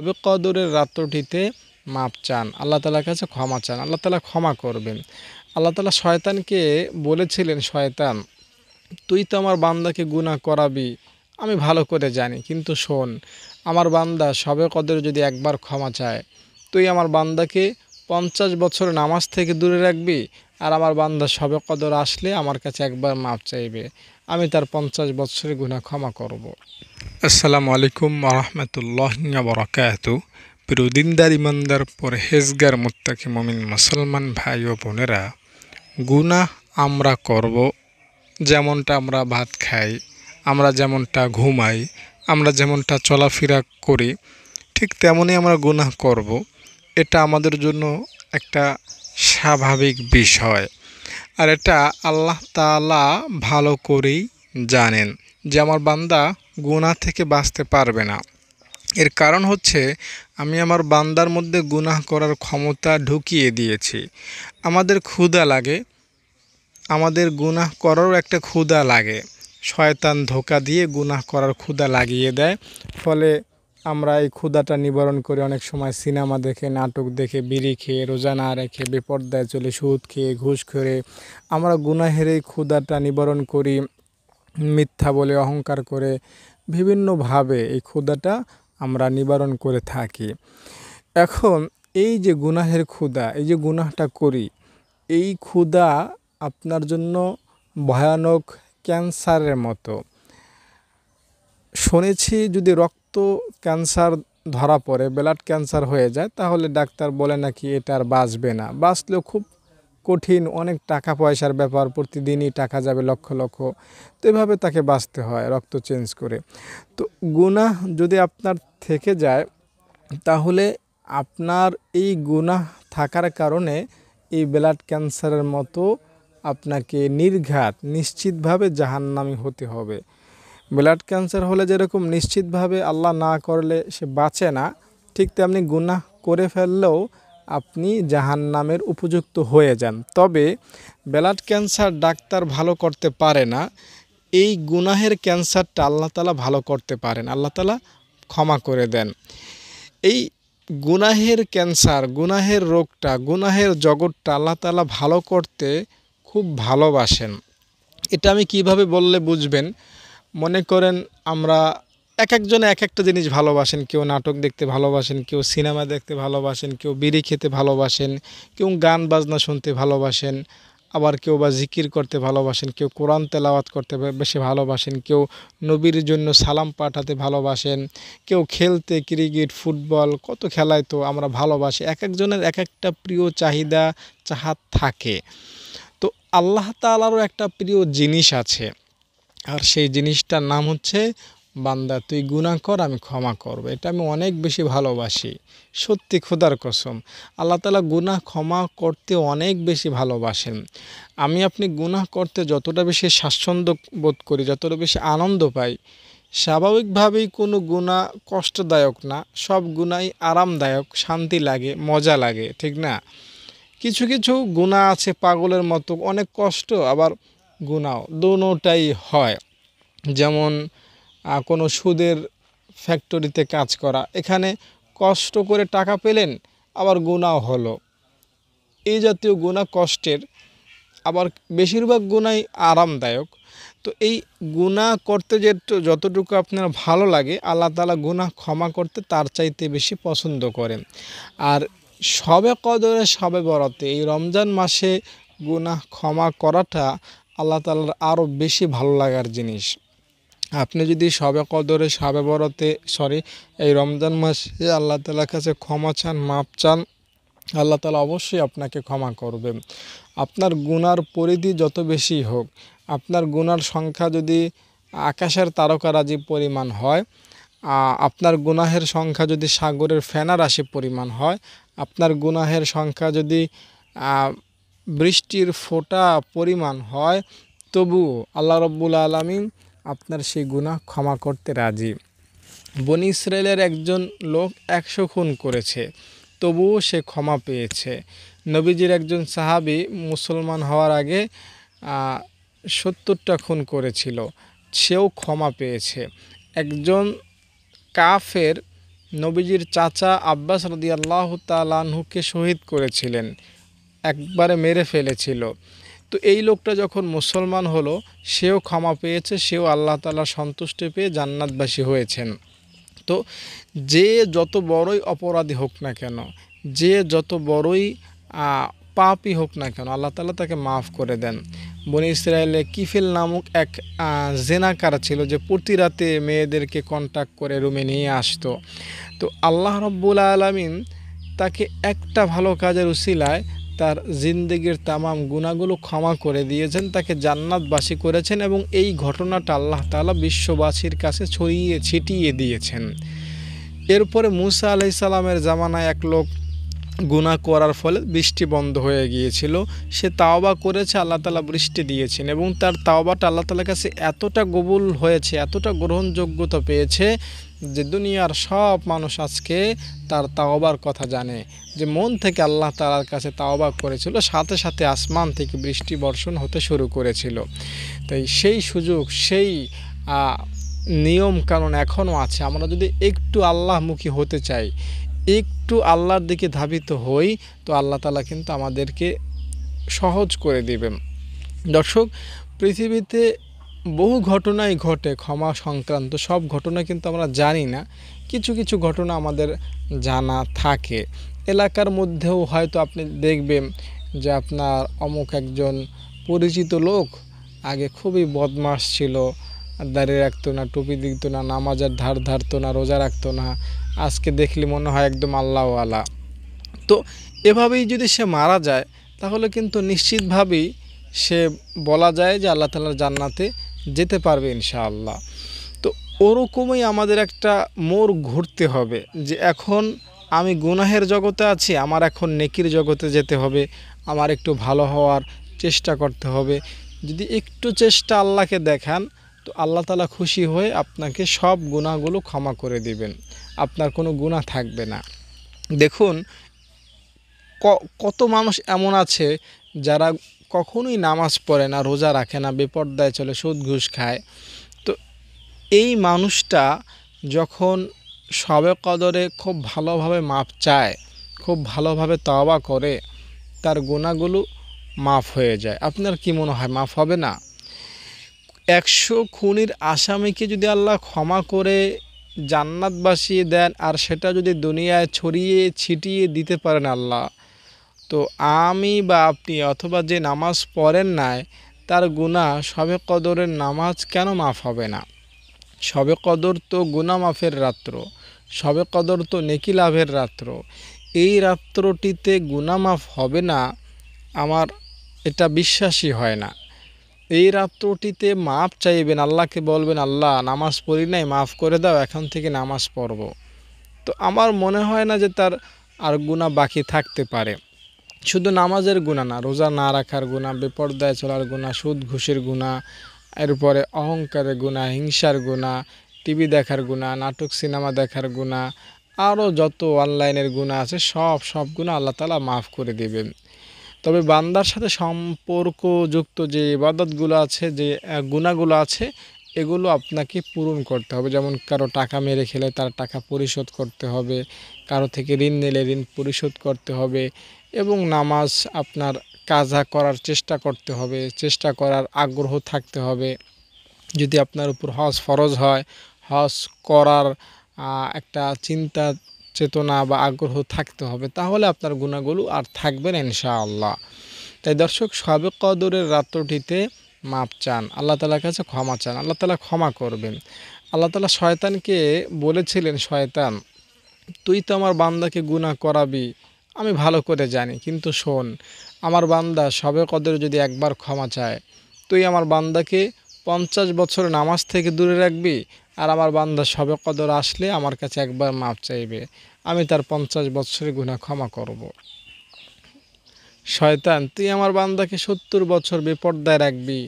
তবে কদরের রাত্রটিতে মাপ চান আল্লাহ তালার কাছে ক্ষমা চান আল্লাহ তালা ক্ষমা করবেন আল্লাহ তালা শয়তানকে বলেছিলেন শয়তান তুই তো আমার বান্দাকে গুণা করাবি আমি ভালো করে জানি কিন্তু শোন আমার বান্দা সবে কদরে যদি একবার ক্ষমা চায় তুই আমার বান্দাকে পঞ্চাশ বছর নামাজ থেকে দূরে রাখবি আর আমার বান্দা সবে কদর আসলে আমার কাছে একবার মাপ চাইবে আমি তার পঞ্চাশ বছরের গুণা ক্ষমা করব। আসসালামু আলাইকুম আহমতুল্লাহ বরাকাত প্রদিনদার ইমানদার পরহেজগার মোত্তাকি মমিন মুসলমান ভাই ও বোনেরা গুনাহ আমরা করব যেমনটা আমরা ভাত খাই আমরা যেমনটা ঘুমাই আমরা যেমনটা চলাফেরা করি ঠিক তেমনই আমরা গুনাহ করব। এটা আমাদের জন্য একটা স্বাভাবিক বিষয় আর এটা আল্লাহ তালা ভালো করেই জানেন যে আমার বান্দা গুণা থেকে বাঁচতে পারবে না এর কারণ হচ্ছে আমি আমার বান্দার মধ্যে গুনাহ করার ক্ষমতা ঢুকিয়ে দিয়েছি আমাদের ক্ষুদা লাগে আমাদের গুনাহ করারও একটা ক্ষুদা লাগে শয়তান ধোকা দিয়ে গুনাহ করার ক্ষুদা লাগিয়ে দেয় ফলে আমরা এই ক্ষুধাটা নিবারণ করে অনেক সময় সিনেমা দেখে নাটক দেখে বিড়ি খেয়ে রোজা না রেখে বেপর্দায় চলে সুদ খেয়ে ঘুষ খেয়ে আমরা এই ক্ষুধাটা নিবারণ করি মিথ্যা বলে অহংকার করে বিভিন্নভাবে এই ক্ষুধাটা আমরা নিবারণ করে থাকি এখন এই যে গুনাহের ক্ষুধা এই যে গুনাহটা করি এই ক্ষুধা আপনার জন্য ভয়ানক ক্যান্সারের মতো শুনেছি যদি রক্ত ক্যান্সার ধরা পড়ে ব্লাড ক্যান্সার হয়ে যায় তাহলে ডাক্তার বলে নাকি এটা আর বাঁচবে না বাঁচলেও খুব কঠিন অনেক টাকা পয়সার ব্যাপার প্রতিদিনই টাকা যাবে লক্ষ লক্ষ তো এভাবে তাকে বাঁচতে হয় রক্ত চেঞ্জ করে তো গুণাহ যদি আপনার থেকে যায় তাহলে আপনার এই গুনাহ থাকার কারণে এই ব্লাড ক্যান্সারের মতো আপনাকে নির্ঘাত নিশ্চিতভাবে জাহান্নামি হতে হবে ব্লাড ক্যান্সার হলে যেরকম নিশ্চিতভাবে আল্লাহ না করলে সে বাঁচে না ঠিক তেমনি গুনাহ করে ফেললেও আপনি জাহান নামের উপযুক্ত হয়ে যান তবে ব্লাড ক্যান্সার ডাক্তার ভালো করতে পারে না এই গুনাহের ক্যান্সারটা আল্লাহ তালা ভালো করতে পারেন আল্লাহ তালা ক্ষমা করে দেন এই গুনাহের ক্যান্সার গুনাহের রোগটা গুনাহের জগৎটা আল্লাহ তালা ভালো করতে খুব ভালোবাসেন এটা আমি কিভাবে বললে বুঝবেন মনে করেন আমরা এক একজনে এক একটা জিনিস ভালোবাসেন কেউ নাটক দেখতে ভালোবাসেন কেউ সিনেমা দেখতে ভালোবাসেন কেউ বিড়ি খেতে ভালোবাসেন কেউ গান বাজনা শুনতে ভালোবাসেন আবার কেউ বা জিকির করতে ভালোবাসেন কেউ কোরআন তেলাওয়াত করতে বেশি ভালোবাসেন কেউ নবীর জন্য সালাম পাঠাতে ভালোবাসেন কেউ খেলতে ক্রিকেট ফুটবল কত খেলায় তো আমরা ভালোবাসি এক একজনের এক একটা প্রিয় চাহিদা চাহাত থাকে তো আল্লাহ তালারও একটা প্রিয় জিনিস আছে আর সেই জিনিসটার নাম হচ্ছে বান্দা তুই গুণা কর আমি ক্ষমা করব এটা আমি অনেক বেশি ভালোবাসি সত্যি খোদার কসম আল্লাহ তালা গুণা ক্ষমা করতে অনেক বেশি ভালোবাসেন আমি আপনি গুণা করতে যতটা বেশি স্বাচ্ছন্দ্য বোধ করি যতটা বেশি আনন্দ পাই স্বাভাবিকভাবেই কোনো গুণা কষ্টদায়ক না সব গুণাই আরামদায়ক শান্তি লাগে মজা লাগে ঠিক না কিছু কিছু গুণা আছে পাগলের মতো অনেক কষ্ট আবার গুনাও দুটাই হয় যেমন কোনো সুদের ফ্যাক্টরিতে কাজ করা এখানে কষ্ট করে টাকা পেলেন আবার গুনাও হলো এই জাতীয় গুণা কষ্টের আবার বেশিরভাগ গুণাই আরামদায়ক তো এই গুণা করতে যে যতটুকু আপনার ভালো লাগে আল্লাহ তালা গুণা ক্ষমা করতে তার চাইতে বেশি পছন্দ করেন আর সবে কদরে সবে বরতে এই রমজান মাসে গুণা ক্ষমা করাটা আল্লাহ তালার আরও বেশি ভালো লাগার জিনিস আপনি যদি সবে কদরে সবে বরতে সরি এই রমজান মাসে আল্লাহ তালার কাছে ক্ষমা চান মাপ চান আল্লাহ তালা অবশ্যই আপনাকে ক্ষমা করবে আপনার গুনার পরিধি যত বেশি হোক আপনার গুনার সংখ্যা যদি আকাশের তারকারাজি পরিমাণ হয় আপনার গুনাহের সংখ্যা যদি সাগরের ফেনার রাশি পরিমাণ হয় আপনার গুনাহের সংখ্যা যদি বৃষ্টির ফোটা পরিমাণ হয় তবুও আল্লাহ রব্বুল আলমিন আপনার সেই গুণা ক্ষমা করতে রাজি বন ইসরায়েলের একজন লোক একশো খুন করেছে তবুও সে ক্ষমা পেয়েছে নবীজির একজন সাহাবি মুসলমান হওয়ার আগে সত্তরটা খুন করেছিল সেও ক্ষমা পেয়েছে একজন কাফের নবীজির চাচা আব্বাস রদিয়াল্লাহ আল্লাহ তালাহুকে শহীদ করেছিলেন একবারে মেরে ফেলেছিল তো এই লোকটা যখন মুসলমান হলো সেও ক্ষমা পেয়েছে সেও আল্লাহ তালা সন্তুষ্টি পেয়ে জান্নাতবাসী হয়েছেন তো যে যত বড়ই অপরাধী হোক না কেন যে যত বড়ই পাপই হোক না কেন আল্লাহ তালা তাকে মাফ করে দেন বনি ইসরায়েলে কিফিল নামক এক জেনাকার ছিল যে প্রতি রাতে মেয়েদেরকে কন্ট্যাক্ট করে রুমে নিয়ে আসতো তো আল্লাহ রব্বুল আলমিন তাকে একটা ভালো কাজের উশিলায় তার জিন্দগির তামাম গুণাগুলো ক্ষমা করে দিয়েছেন তাকে জান্নাতবাসী করেছেন এবং এই ঘটনাটা আল্লাহ তালা বিশ্ববাসীর কাছে ছড়িয়ে ছিটিয়ে দিয়েছেন এরপরে মুসা আলাহি সালামের জামানায় এক লোক গুণা করার ফলে বৃষ্টি বন্ধ হয়ে গিয়েছিল সে তাওবা করেছে আল্লাহ তালা বৃষ্টি দিয়েছেন এবং তার তাওবাটা আল্লাহ তালার কাছে এতটা কবুল হয়েছে এতটা গ্রহণযোগ্যতা পেয়েছে যে দুনিয়ার সব মানুষ আজকে তার তাওবার কথা জানে যে মন থেকে আল্লাহ তালার কাছে তাওবা করেছিল সাথে সাথে আসমান থেকে বৃষ্টি বর্ষণ হতে শুরু করেছিল তাই সেই সুযোগ সেই নিয়ম কারণ এখনও আছে আমরা যদি একটু আল্লাহমুখী হতে চাই একটু আল্লাহর দিকে ধাবিত হই তো আল্লাহ তালা কিন্তু আমাদেরকে সহজ করে দিবেন দর্শক পৃথিবীতে বহু ঘটনাই ঘটে ক্ষমা সংক্রান্ত সব ঘটনা কিন্তু আমরা জানি না কিছু কিছু ঘটনা আমাদের জানা থাকে এলাকার মধ্যেও হয়তো আপনি দেখবেন যে আপনার অমুক একজন পরিচিত লোক আগে খুবই বদমাস ছিল দাঁড়িয়ে রাখতো না টুপি দিত না নামাজের ধার ধারতো না রোজা রাখতো না আজকে দেখলে মনে হয় একদম আল্লাহওয়ালা তো এভাবেই যদি সে মারা যায় তাহলে কিন্তু নিশ্চিতভাবেই সে বলা যায় যে আল্লাহ তালার জান্নাতে যেতে পারবে ইনশাআল্লাহ তো ওরকমই আমাদের একটা মোর ঘুরতে হবে যে এখন আমি গুনাহের জগতে আছি আমার এখন নেকির জগতে যেতে হবে আমার একটু ভালো হওয়ার চেষ্টা করতে হবে যদি একটু চেষ্টা আল্লাহকে দেখান তো আল্লাহ তালা খুশি হয়ে আপনাকে সব গুণাগুলো ক্ষমা করে দিবেন আপনার কোনো গুণা থাকবে না দেখুন কত মানুষ এমন আছে যারা কখনোই নামাজ পড়ে না রোজা রাখে না বেপর্দায় চলে সুদ ঘুষ খায় তো এই মানুষটা যখন সবে কদরে খুব ভালোভাবে মাপ চায় খুব ভালোভাবে তাওবা করে তার গোনাগুলো মাফ হয়ে যায় আপনার কি মনে হয় মাফ হবে না একশো খুনির আসামিকে যদি আল্লাহ ক্ষমা করে জান্নাত বাসিয়ে দেন আর সেটা যদি দুনিয়ায় ছড়িয়ে ছিটিয়ে দিতে পারেন আল্লাহ তো আমি বা আপনি অথবা যে নামাজ পড়েন নাই তার গুণা সবে কদরের নামাজ কেন মাফ হবে না সবে কদর তো গুণা মাফের রাত্র সবে কদর তো নেকি লাভের রাত্র এই রাত্রটিতে গুণা মাফ হবে না আমার এটা বিশ্বাসই হয় না এই রাত্রটিতে মাফ চাইবেন আল্লাহকে বলবেন আল্লাহ নামাজ পড়ি নাই মাফ করে দাও এখন থেকে নামাজ পড়ব তো আমার মনে হয় না যে তার আর গুণা বাকি থাকতে পারে শুধু নামাজের গুণা না রোজা না রাখার গুণা বেপর্দায় চলার গুণা সুদ ঘুষের গুণা এরপরে অহংকারের গুণা হিংসার গুণা টিভি দেখার গুণা নাটক সিনেমা দেখার গুণা আরও যত অনলাইনের গুণা আছে সব সব গুণা আল্লাহ তালা মাফ করে দেবেন তবে বান্দার সাথে সম্পর্কযুক্ত যে ইবাদতগুলো আছে যে গুণাগুলো আছে এগুলো আপনাকে পূরণ করতে হবে যেমন কারো টাকা মেরে খেলে তার টাকা পরিশোধ করতে হবে কারো থেকে ঋণ নিলে ঋণ পরিশোধ করতে হবে এবং নামাজ আপনার কাজা করার চেষ্টা করতে হবে চেষ্টা করার আগ্রহ থাকতে হবে যদি আপনার উপর হজ ফরজ হয় হজ করার একটা চিন্তা চেতনা বা আগ্রহ থাকতে হবে তাহলে আপনার গুণাগুলো আর থাকবে না ইনশাআল্লাহ তাই দর্শক সবে কদরের রাত্রটিতে মাপ চান আল্লাহ তালার কাছে ক্ষমা চান আল্লাহ তালা ক্ষমা করবেন আল্লাহ তালা শয়তানকে বলেছিলেন শয়তান তুই তো আমার বান্দাকে গুণা করাবি আমি ভালো করে জানি কিন্তু শোন আমার বান্দা সবে কদর যদি একবার ক্ষমা চায় তুই আমার বান্দাকে পঞ্চাশ বছর নামাজ থেকে দূরে রাখবি আর আমার বান্দা সবে কদর আসলে আমার কাছে একবার মাপ চাইবে আমি তার পঞ্চাশ বছরের গুণা ক্ষমা করব। শয়তান তুই আমার বান্দাকে সত্তর বছর বেপর্দায় রাখবি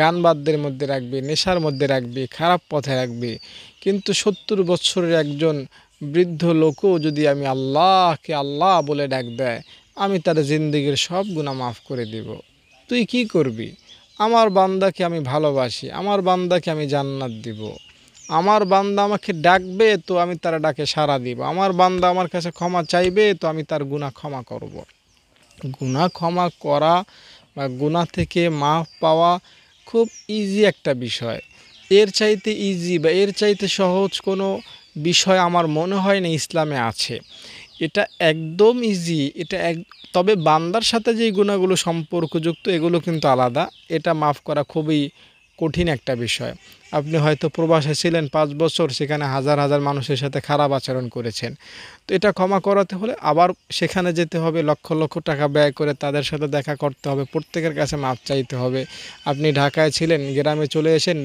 গান বাদ্যের মধ্যে রাখবি নেশার মধ্যে রাখবি খারাপ পথে রাখবি কিন্তু সত্তর বছরের একজন বৃদ্ধ লোকও যদি আমি আল্লাহকে আল্লাহ বলে ডাক দেয় আমি তার জিন্দগির সব গুণা মাফ করে দিব তুই কি করবি আমার বান্দাকে আমি ভালোবাসি আমার বান্দাকে আমি জান্নাত দিব আমার বান্দা আমাকে ডাকবে তো আমি তার ডাকে সাড়া দিব আমার বান্দা আমার কাছে ক্ষমা চাইবে তো আমি তার গুণা ক্ষমা করব। গুণা ক্ষমা করা বা গুণা থেকে মাফ পাওয়া খুব ইজি একটা বিষয় এর চাইতে ইজি বা এর চাইতে সহজ কোনো বিষয় আমার মনে হয় না ইসলামে আছে এটা একদম ইজি এটা এক তবে বান্দার সাথে যে গুণাগুলো সম্পর্কযুক্ত এগুলো কিন্তু আলাদা এটা মাফ করা খুবই কঠিন একটা বিষয় আপনি হয়তো প্রবাসে ছিলেন পাঁচ বছর সেখানে হাজার হাজার মানুষের সাথে খারাপ আচরণ করেছেন তো এটা ক্ষমা করাতে হলে আবার সেখানে যেতে হবে লক্ষ লক্ষ টাকা ব্যয় করে তাদের সাথে দেখা করতে হবে প্রত্যেকের কাছে মাপ চাইতে হবে আপনি ঢাকায় ছিলেন গ্রামে চলে এসেন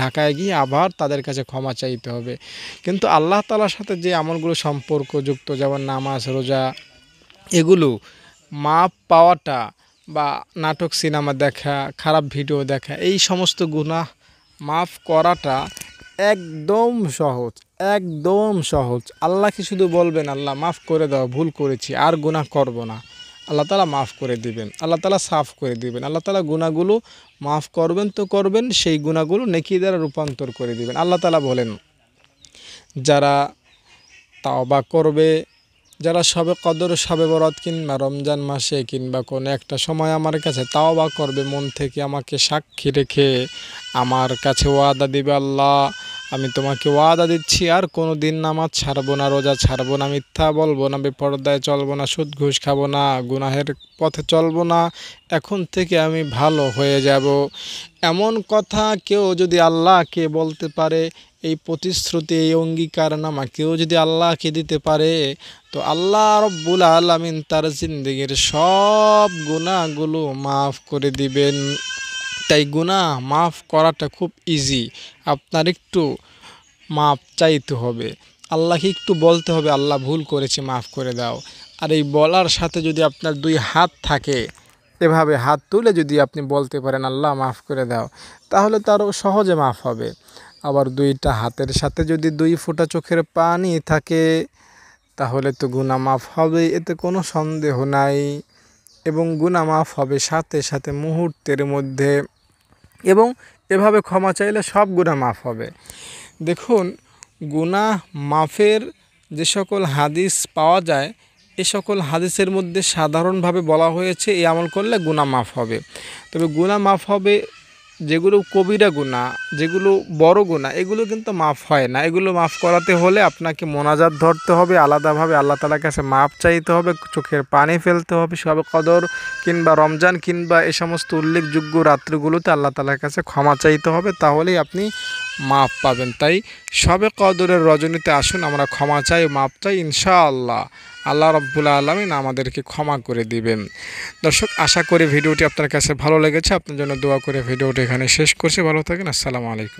ঢাকায় গিয়ে আবার তাদের কাছে ক্ষমা চাইতে হবে কিন্তু আল্লাহ তালার সাথে যে আমলগুলো সম্পর্কযুক্ত যেমন নামাজ রোজা এগুলো মাপ পাওয়াটা বা নাটক সিনেমা দেখা খারাপ ভিডিও দেখা এই সমস্ত গুনাহ মাফ করাটা একদম সহজ একদম সহজ আল্লাহকে শুধু বলবেন আল্লাহ মাফ করে দাও ভুল করেছি আর গুনাহ করব না আল্লাহ তালা মাফ করে দিবেন আল্লাহ তালা সাফ করে দিবেন আল্লাহ তালা গুণাগুলো মাফ করবেন তো করবেন সেই গুণাগুলো নেকি দ্বারা রূপান্তর করে দিবেন আল্লাহ তালা বলেন যারা তাওবা করবে যারা সবে কদর সবে বরাত কিংবা রমজান মাসে কিংবা কোনো একটা সময় আমার কাছে তাও বা করবে মন থেকে আমাকে সাক্ষী রেখে আমার কাছে ওয়াদা দিবে আল্লাহ আমি তোমাকে ওয়াদা দিচ্ছি আর কোনো দিন নামাজ ছাড়বো না রোজা ছাড়বো না মিথ্যা বলবো না বিপর্দায় চলবো না সুদ ঘুষ খাবো না গুনাহের পথে চলবো না এখন থেকে আমি ভালো হয়ে যাব এমন কথা কেউ যদি আল্লাহকে বলতে পারে এই প্রতিশ্রুতি এই অঙ্গীকার নামা কেউ যদি আল্লাহকে দিতে পারে তো আল্লাহ রব্বুল আলমিন তার জিন্দগির সব গুণাগুলো মাফ করে দিবেন তাই গুণা মাফ করাটা খুব ইজি আপনার একটু মাফ চাইতে হবে আল্লাহকে একটু বলতে হবে আল্লাহ ভুল করেছে মাফ করে দাও আর এই বলার সাথে যদি আপনার দুই হাত থাকে এভাবে হাত তুলে যদি আপনি বলতে পারেন আল্লাহ মাফ করে দাও তাহলে তারও সহজে মাফ হবে আবার দুইটা হাতের সাথে যদি দুই ফোঁটা চোখের পানি থাকে তাহলে তো গুণা মাফ হবে এতে কোনো সন্দেহ নাই এবং গুণা মাফ হবে সাথে সাথে মুহূর্তের মধ্যে এবং এভাবে ক্ষমা চাইলে সব গুণা মাফ হবে দেখুন গুণা মাফের যে সকল হাদিস পাওয়া যায় এ সকল হাদিসের মধ্যে সাধারণভাবে বলা হয়েছে এই আমল করলে গুণা মাফ হবে তবে গুণা মাফ হবে যেগুলো কবিরা গুণা যেগুলো বড় গুণা এগুলো কিন্তু মাফ হয় না এগুলো মাফ করাতে হলে আপনাকে মোনাজাত ধরতে হবে আলাদাভাবে আল্লাহ তালার কাছে মাফ চাইতে হবে চোখের পানি ফেলতে হবে সবে কদর কিংবা রমজান কিংবা এ সমস্ত উল্লেখযোগ্য রাত্রিগুলোতে আল্লাহ তালার কাছে ক্ষমা চাইতে হবে তাহলেই আপনি মাফ পাবেন তাই সবে কদরের রজনীতে আসুন আমরা ক্ষমা চাই মাফ চাই ইনশাআল্লাহ আল্লাহ রব্বুল আলমিন আমাদেরকে ক্ষমা করে দিবেন দর্শক আশা করি ভিডিওটি আপনার কাছে ভালো লেগেছে আপনার জন্য দোয়া করে ভিডিওটি এখানে শেষ করছি ভালো থাকেন আসসালামু আলাইকুম